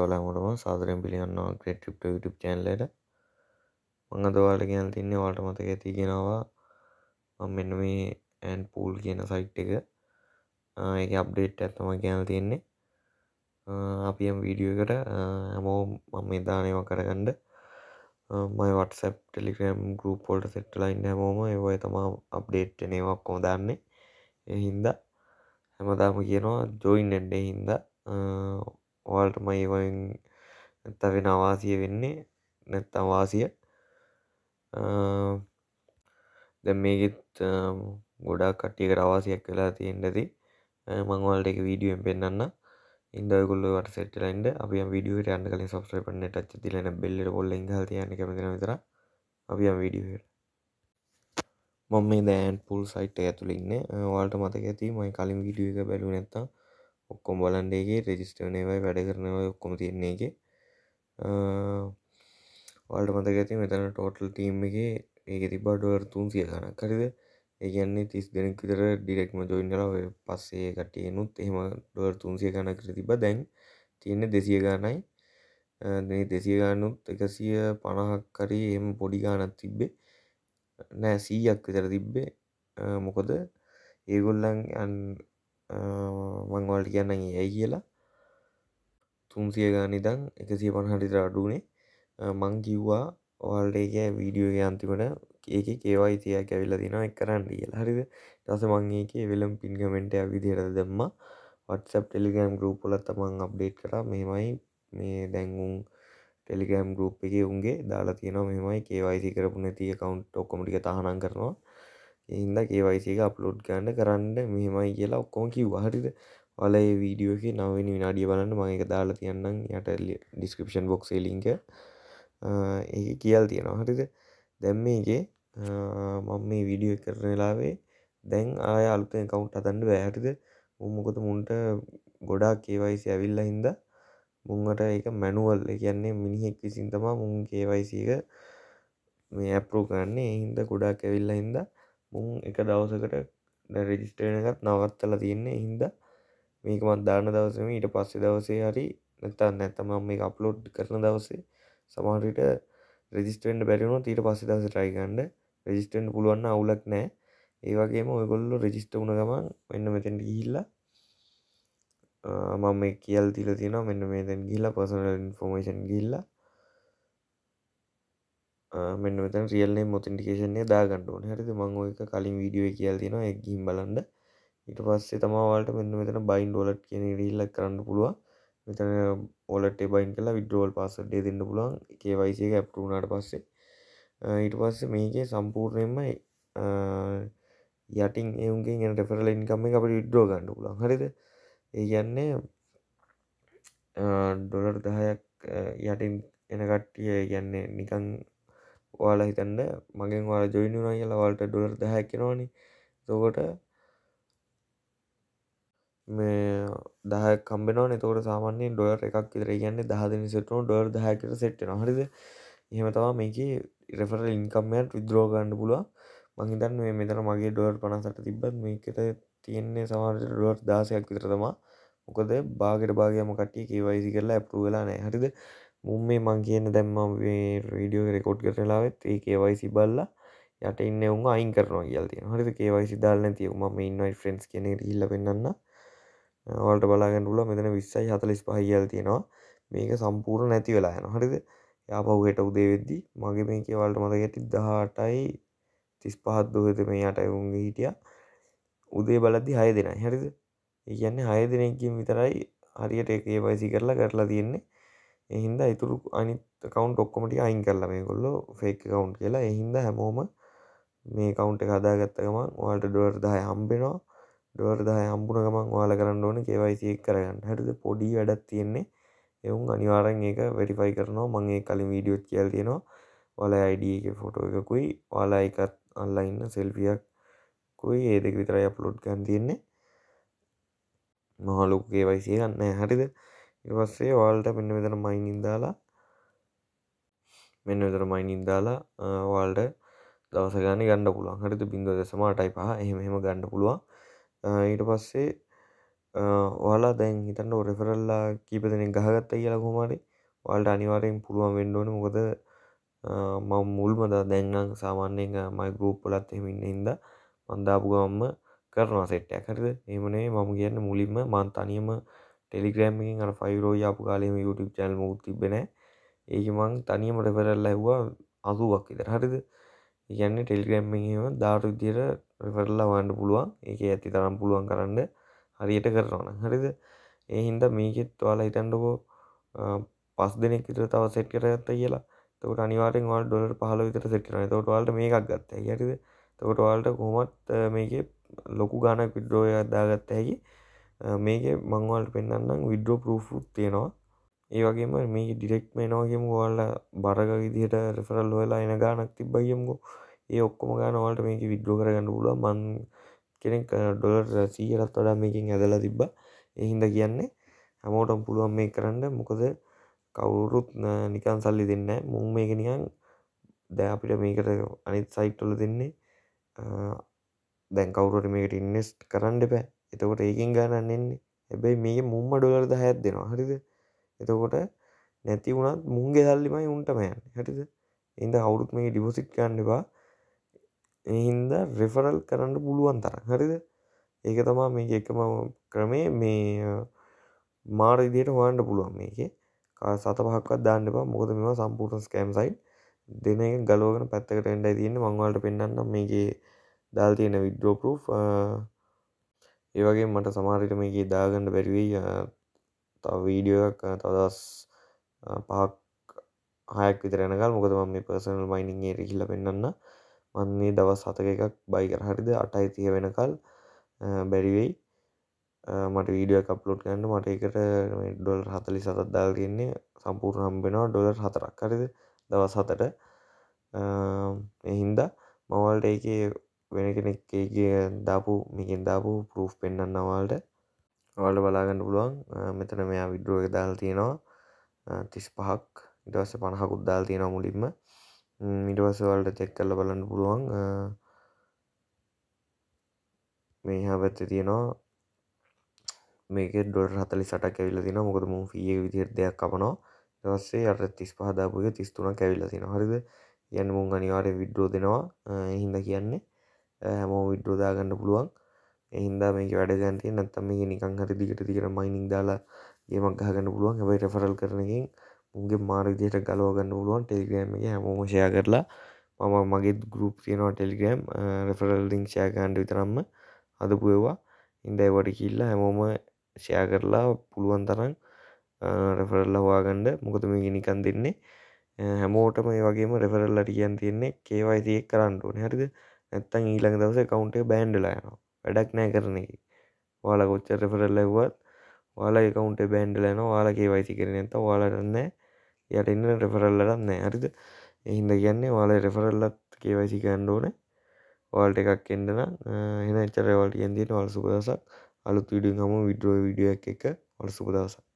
ඔලමටම සාදරෙන් පිළිගන්නවා ක්‍රට ිප්ට YouTube චැන්ලට මං අදවාට ගැන තින්නේ වාට මතක ඇති ගෙනවා මං මෙන්න මේ ඇන් පූල් කියන සයිට් එක එක අප්ඩේට් ඇත්තම ගැන තියෙන්නේ අපියම් වීඩියෝ එකට හැමෝ මම මෙදානයව කරගඩ මයි වටසප් ටෙලිග්‍රම් ගරුප් පොල්ට සෙට්ලයින් හැමෝම ඒවයි තමා අප්ඩේට් නවක් කෝදන්නේ එහින්ද හැමදාම කියනවා ජොයින් එඩ්ඩේ හින්දා ඔල්ට මයිකොයින් නැත්තවෙන අවාසිය වෙන්නේ නැත් අවාසිය දැ මේකෙත් ගොඩා කට්ටියක රවාසියක් වෙලා තියෙන්ටති මංවල්ට එක වීඩියෙන් පෙන්න්න ඉදගොල්ලට සෙටලන්ඩ අපි විඩියට අන්න කලින් සබස්්‍රපන ටච් තිලන බෙල්ල ොල්ල හල් යන කැමතින විතර අපි විඩියට මම මේ දෑන් පුල් සයිට් ඇතුළින්න වාල්ට මතක ඇති මයි කලින් විඩිය එක බැලු නැත්තා ඔක්කොම් බලන්ඩගේ රෙජිස්ටර්නයවයි වැඩ කරනවා ඔක්කොම තියන්නේගේ වල්ඩ මතක ඇති මෙතන ටෝටල් ටීම් එක ඒක තිබාඩුවර් තුන් සිය ගන කරිද ඒගන්නේ තිස් දෙනෙක් විතර ඩිරෙක්ම ජොයින්ඩලාව පස්සේ කටයනුත් එහෙම ඩුවර් තුන්සිය ගන කර තිබ දැන් තියෙන දෙසිය ගානයි දෙසිය ගානුත් එකසිය පණහක් කරේ එම පොඩි ගානත් තිබ්බේ නෑ සීයක් විතර තිබ්බේ මොකොද ඒගොල්ලන් මංවල්ට කියන්න ඇයි කියලා තුන්සිය ගානිදං එකසිය පණහටිතර අඩුනේ මං කිව්වා ඔල්ඩේක වීඩියෝගේ අන්තිමට ඒක ඒවා ඉතිය කැවිල්ල දින එක කරන්න කියල හරිද දස මංඒක වෙලම් පින්ගමෙන්ට විදිර දෙම්ම වටසප් ටෙලිගම් ගරුපොලත් තමන් අප්ඩේට් කර මෙමයි මේ දැන්වුම් ටෙලිගම් ගරුප් එක උන්ගේ දාලා තියෙන මෙමයි ඒවායිසි කරපු නැතිය කවුන්් ඔක්කොමටික තහනම් කරනවා එහින්ද කේවයිසේක අප්ලෝඩ් ගන්න කරන්න මෙහෙමයි කියලා ඔක්කොම කිව් හරිද වල වීඩියෝක නවෙන විනාඩිය බලන්න මගේ එක දාලා තියන්නම් යට ඩිස්ක්‍රපෂන් බොක්ස් ලිංක ඒ කියල් තියෙනවා හරිද දැම් මේගේ මම මේ වීඩියෝ කරනලාවේ දැන් ආය අලුත කවුන්් අතන්න බෑහරිද උමකොත මුන්ට ගොඩා කේවයිසි ඇවිල්ල හින්ද මුංහට එක මැනුවල් කියන්නේ මිනිහෙක් විසින් තමා මුන් කේවයිසික මේ ඇප්‍රෝ කරන්නේ එහින්ද ගොඩා කැවිල්ල හින්දා මුන් එක දවසකට රෙජිස්ටේනකත් නවත්තල තියෙන්නේ හින්ද මේක මන්දාන දවසම ඊට පස්සේ දවසේ හරි නැතන් නැතම මේ අප්ලෝඩ් කරන දවසේ සමහරට රෙජිස්ටෙන්ට බැරිවුණු ඊට පස්සේ දවස ටයිගන්ඩ රෙජිස්ටෙන්ට පුළුවන්න අවුලක් නෑ ඒවගේම ඔයගොල්ලු රෙජිස්ට වුණ ගමන් මෙන්න මෙතැන්ට ගිහිල්ලා මම මේ කියල් තිල තියෙන මෙන්න මේතැන් ගිල්ලා පසනල් ඉන්ෆෝර්මේෂන් ගිල්ලා මෙන්න මෙතන් රියල්නේ මොතින්ටිකේෂන්නේ දාගන්නඩුවන හරිද මං ඔයක කලින් වීඩියෝ කියල් තින එක්ගීම් බලන්ඩ ඉට පස්සේ තමාවලට මෙන්න මෙතන බයින් ඩොලට් කියන රිල්ලක් කරන්න පුළුවන් මෙතන ඕලට බයින් කලා විඩ්‍රෝල් පස්සටේ දෙන්න පුළුවන් එකේ වයිසක ඇප්ටුනාට පස්සේ ඊට පස්සේ මේකේ සම්පූර්ණයෙන්ම යටින් ඒවුන්ගේ එන රෙෆරල ඉන්කම අපට විඩ්‍රෝ ගන්න පුලන් හරිද ඒ කියන්නේ ඩොලර් දහයක් යටින් එන කට්ටිය කියන්නේ නිකං ඔයාලා හිතන්න මගෙන් වාල ජොයිනුනා කියලා වලට ඩොලර් දහැකිෙනවානේ තකොට මේ දහ කම්බෙනවන තෝට සාමාන්‍යෙන් ඩොර් එකක් විතර කියන්නේ දහදනි සිටන ඩොර් දහැකට සෙට්න හරිද එහෙම තවා මේක රෙෆර ඉන්කම්මයන්ට විද්‍රෝ ගන්න පුළුව මහිතන් මේ මෙතන මගේ ඩොර් පනසට තිබ්බත් මේකට තියෙන්නේ සමාට ඩොර් දාසයක් විතරතමා මොකද බාගට භාගයම කටිය කේවයිසි කරලා ඇප්ටු වෙලා නෑ හරිද මුම් මේ මං කියන දැම්ම රඩියෝ රෙකෝඩ් කරලාවත් ඒ කේවයිසි බල්ලා යට ඉන්න උන් අයින් කරනවා කියල්ති හරිත කේවයිසි දාල්න තියවම ඉන්නයි ෆ්‍රෙන්ස් කෙනෙ ඉල්ල පෙන්න්න වලට බලාගැඩුල මෙතන විස්සයි හතලිස් පහහිියල් තියෙනවා මේක සම්පූර්ණ නැති වෙලා යන හරිද යාපව්හට උදේවෙද්දි මගේ මේ කියවලට මත ගැටි දහටයි තිස් පහත් දුහත මේ අටයි උන්ගේ හිටිය උදේ බලද්දි හය දෙෙන හරිද ඒගන්නේ හය දෙනෙකින් විතරයි හරියට ඒ වයිසි කරලා කරලා තියෙන්නේ එහින්ද ඉතුරු අනිත් කවන්් ඔක්කොමටි අයින් කරලා මේ කොල්ල ෆේක් කවුන්් කියලා එහින්ද හැමෝම මේ කවන්් කදා ගත්තකමන් වාට ඩොර් දහය හම්බෙනවා ඩොර් දහය හම්බුණ ගමන් වාල කරන්න ඕන කේවයිසියක් කරගන්න හැටද පොඩි වැඩත් තියෙන්නේ එවුන් අනිවාරෙන් ඒක වෙරිෆයි කරනවා මගේ කලින් වීඩියෝත් කියල් තියෙනවා වල අයිඩක ෆොටෝ එකකුයි වාලායිකත් අල්ලඉන්න සෙල්පියක් කුයි ඒ දෙක විතරයි අප්ලෝඩ් ගන් තියෙන්නේ මහලුකේ වයිසිය ගන්න හැරිද ඉවස්සේ වාල්ට මෙන්න මෙතන මයිනින් දාලා මෙන්න විතර මයිනින් දාලා වාල්ට දවස ගන්න ගණඩ පුළුවන් හරිත බින්ඳ දෙසමටයි පහ එහෙම ගණඩ පුළුවන් ඊට පස්සේ ඔයාලා දැන් හිතන්න රෙෆරල්ලා කීප දෙනෙ ගහගත්ත කියලා කොහමරි වාල්ට අනිවාරයෙන් පුළුවන් වෙන්ඩෝන මොකද මම මුල්මද දැන්නම් සාමාන්‍යයෙන් මයි ගරූප්පලත් එහෙමින්න ඉද මන්දාපු ගම්ම කරනවා සෙට්ටයක් හරිද එමනේ මම කියන්න මුලින්ම මන්තනියම ටෙලිග්‍රෑම්මින් අර ෆයිරෝ යාපු කාලෙම YouTube චැනල් මොකුත් තිබෙන්නේ නැහැ ඒක මං තනියම රෙෆරල් ඇහුවා 80ක් විතර හරිද ඒ කියන්නේ ටෙලිග්‍රෑම් එකේම දාට විදියට රෙෆරල්ලා හොයන්න පුළුවන් ඒකේ ඇති තරම් පුළුවන් කරන්න හරියට කරනවා නම් හරිද ඒ හින්දා මේකෙත් ඔයාලා හිතන්නකෝ පස් දෙනෙක් විතර තව සෙට් කරගත්තා කියලා එතකොට අනිවාර්යෙන් ඔයාලා ඩොලර් 15 විතර සෙට් කරනවා එතකොට ඔයාලට මේකක් ගත්තා හරිද එතකොට ඔයාලට කොහොමත් මේකේ ලොකු ගානක් විඩ්‍රෝ එකක් දාගත්ත හැකි මේක මංවලට පෙන්න්නම් විඩෝ පරූෆුත් තියෙනවා ඒ වගේම මේ ඩිරෙක්් මේනවාගේම ඔයාල බරග විදිහට රෙෆරල් හොලා එන ගානක් තිබ්බයම්කෝ ඒ ඔක්කොම ගානවලට මේක විඩ්ඩෝ කරගන්න පුල මන් කෙනෙක් ඩොලර් සීහලත් වඩා මේකින් ඇදලා තිබ්බ එහින්ද කියන්නේ හැමෝටම් පුළුවන් මේ කරන්න මොකද කවුරුත් නිකන් සල්ලි දෙන්න මුං මේක නිකන් දැ අපිට මේකට අනිත් සයිට්ටොල දෙන්නේ දැන් කවුරට මේකට ඉන්නෙස්ට් කරන්න බෑ එතකොට ඒකින් ගණන් එන්නේ හැබැයි මේ මුම්ම ඩොලර් දහයක් දෙනවා හරිද එතකොට නැති වුණත් මුන්ගේ සල්ලිමයි උන්ටමයන් හරිද එඳ අවුරුත් මේ ඩිපොසිට් කන්නවා එහින්ද රෙෆරල් කරන්න පුළුවන් තර හරිද ඒක තමා මේ එකම ක්‍රමේ මේ මාර ඉදියට හොයන්ට පුළුවන් මේකේ සත පහක්වත් දාන්නවා මොකද මෙම සම්පූර්ණ ස්කෑම් සයිට් දෙන එක ගලෝගෙන පැත්තකට එන්ඩයි තියන්න මංවලට පෙන්න්න මේගේ දාල් තියෙන විඩ්ඩෝ පරූ් ඒවගේ මට සමාරිට මේක දාගන්න බැරිවී තව වීඩියෝක් තවදස් පහක් හයක් විතරනකල් මොකද ම මේ පර්සනල් මයිනිගේ රහිල පෙන්න්න මන්නේ දවස් හතක එකක් බයිකර හරිද අටයි තිය වෙනකල් බැරිවෙයි මට වීඩිය කප්ලෝඩ් ගන්න මට එකට ඩොල් හතලි සතත් දාල් තියන්නේ සම්පූර් හම්බෙනවා ඩොලර් හතරක් කරද දවස් හතට එහින්දා මවල්ට ඒකේ වෙන කෙනෙක් දාපු මේකින් දාපු පරූ් පෙන්න්න අවාල්ට වල්ට බලාගන්න පුළුවන් මෙතන මෙයා විඩ්රුව දාල් තියෙනවා තිස් පහක් ඉටවස පණහකුත් දාල් තියෙනවා මුලින්ම මිටවසවල්ට චෙක් කල්ල බලන්න පුළුවන් මේහා පැත්ත තියෙනවා මේක ඩොට හතලි සට කැවිල තින මොකද මු ිය විදිර දෙයක් කපනවා දවස්සේ අර තිස් පහදාපුගේ තිස්තුන කැවිල තින හරිද යන්න මුන් අනිවාරය විඩ්‍රෝ දෙනවා හින්ද කියන්නේ හැමෝ විඩ්‍රෝදාගන්න පුළුවන් එහින්දා මේක වැඩගන්තය නැත්තම් මේ නිකං හරි දිගට දිකට මයිනිං දාලා ඒමක් ගහගන්න පුළුවන් හැබයි රෙෆරල් කරනකින් මුගේ මාර්ගයට ගලෝගන්න පුළුවන් ටෙල්ග්‍රම් එක හැමෝමෂය කරලා මම මගේ ගරුප් තියෙනවා ටෙල්ග්‍රම් රෙෆරල් ලිංක් ෂයගන්ඩ විතරම්ම හදපු ඒවා ඉන්ඩයි වඩ කිල්ලා හැමෝම ෂයා කරලා පුළුවන් තරන් රෙෆරල්ල හවාගණ්ඩ මොකද මේ ගිනිකන් දෙන්නේ හැමෝටම ඒ වගේම රෙෆරල්ලට කියන් තියන්නේ කේවයිතියෙක් කරන්නටුවන හරිද නැත්තන් ඊළඟ දවස කවුන්ටේ බෑන්්ඩලා යනවා වැඩක් නෑ කරන එක වාල කොච්ච රෙෆරල්ල වුවත් වාලා එකකවුන්ට බෑන්්ඩලන වාලගේ වයිසි කරන ඇත වාලරන්න යට එන්න රෙෆරල්ලරන්න හරිද එහින්ද කියන්නේ වාල රෙෆරල්ලත් කේවයිසි කණ්ඩෝන වාල්ට එකක් එන්නන එන චරවල්ට ගැදෙන වල්සුපදසක් අලුත් විඩිය හම විඩරෝ විඩිය එක වල්සුපදසක්